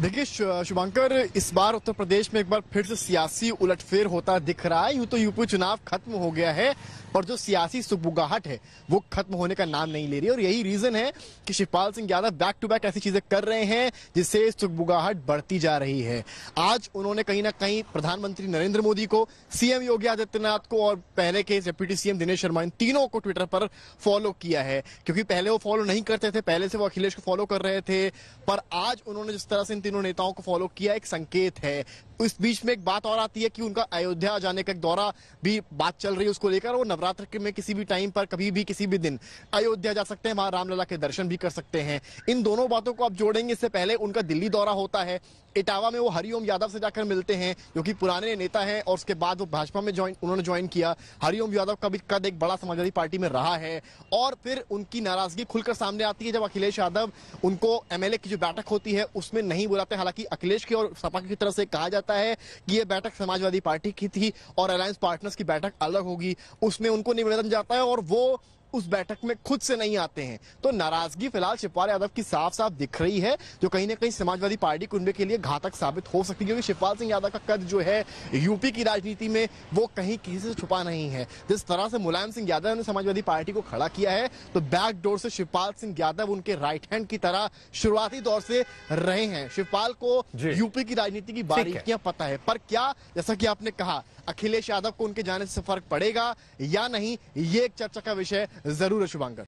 देखिए शुभंकर इस बार उत्तर प्रदेश में एक बार फिर से सियासी उलटफेर होता दिख रहा है यूं तो यूपी चुनाव खत्म हो गया है पर जो सियासी सुबुगाहट है वो खत्म होने का नाम नहीं ले रही और यही रीजन है कि Shivpal Singh Yadav back to back ऐसी चीजें कर रहे हैं जिससे सुखबुगाहट बढ़ती जा रही है आज उन्होंने कहीं ना कहीं प्रधानमंत्री नरेंद्र मोदी को सीएम योगी आदित्यनाथ को और पहले के डिप्यूटी सीएम दिनेश शर्मा इन तीनों को ट्विटर पर फॉलो किया है क्योंकि पहले वो फॉलो नहीं करते थे पहले से वो अखिलेश को फॉलो कर रहे थे पर आज उन्होंने जिस तरह से तीनों नेताओं को फॉलो किया एक संकेत है तो इस बीच में एक बात और आती है कि उनका अयोध्या जाने का एक दौरा भी बात चल रही है उसको लेकर वो नवरात्र में किसी भी टाइम पर कभी भी किसी भी दिन अयोध्या जा सकते हैं वहां रामलला के दर्शन भी कर सकते हैं इन दोनों बातों को आप जोड़ेंगे इससे पहले उनका दिल्ली दौरा होता है इटावा में वो हरिओम यादव से जाकर मिलते हैं जो कि पुराने नेता हैं और उसके बाद वो भाजपा में ज्वाइन उन्होंने ज्वाइन किया हरिओम यादव का भी कद एक बड़ा समाजवादी पार्टी में रहा है और फिर उनकी नाराजगी खुलकर सामने आती है जब अखिलेश यादव उनको एमएलए की जो बैठक होती है उसमें नहीं बुलाते हालांकि अखिलेश की और सपा की तरफ से कहा जाता लगता है कि ये बैठक समाजवादी पार्टी की थी और अलायंस पार्टनर्स की बैठक अलग होगी उसमें उनको निवेदन जाता है और वो उस बैठक में खुद से नहीं आते हैं तो नाराजगी फिलहाल शिवपाल यादव की साफ साफ दिख रही है जो कहीं ना कहीं समाजवादी पार्टी कुंडे के लिए घातक साबित हो सकती है क्योंकि शिवपाल सिंह यादव का कद जो है यूपी की राजनीति में वो कहीं किसी से छुपा नहीं है जिस तरह से मुलायम सिंह यादव ने समाजवादी पार्टी को खड़ा किया है तो बैकडोर से शिवपाल सिंह यादव उनके राइट हैंड की तरह शुरुआती दौर से रहे हैं शिवपाल को यूपी की राजनीति की बारीकियां पता है पर क्या जैसा कि आपने कहा अखिलेश यादव को उनके जाने से फर्क पड़ेगा या नहीं ये एक चर्चा का विषय जरूर है शुभांकर